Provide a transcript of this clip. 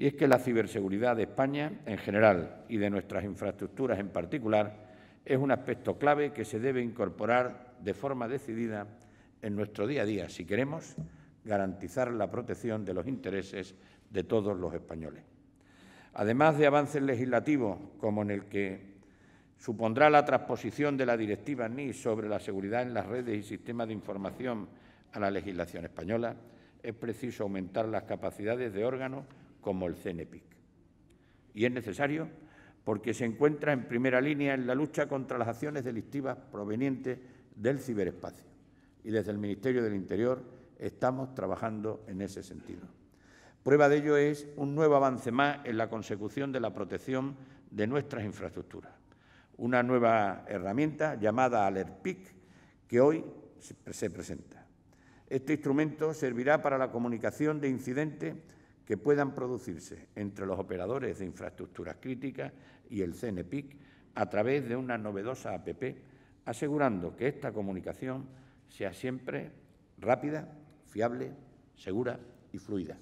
y es que la ciberseguridad de España en general y de nuestras infraestructuras en particular es un aspecto clave que se debe incorporar de forma decidida en nuestro día a día si queremos garantizar la protección de los intereses de todos los españoles. Además de avances legislativos como en el que supondrá la transposición de la directiva NIS sobre la seguridad en las redes y sistemas de información a la legislación española, es preciso aumentar las capacidades de órganos como el CENEPIC. Y es necesario porque se encuentra en primera línea en la lucha contra las acciones delictivas provenientes del ciberespacio. Y desde el Ministerio del Interior estamos trabajando en ese sentido. Prueba de ello es un nuevo avance más en la consecución de la protección de nuestras infraestructuras. Una nueva herramienta llamada AlertPIC que hoy se presenta. Este instrumento servirá para la comunicación de incidentes que puedan producirse entre los operadores de infraestructuras críticas y el CNPIC a través de una novedosa APP, asegurando que esta comunicación sea siempre rápida, fiable, segura y fluida.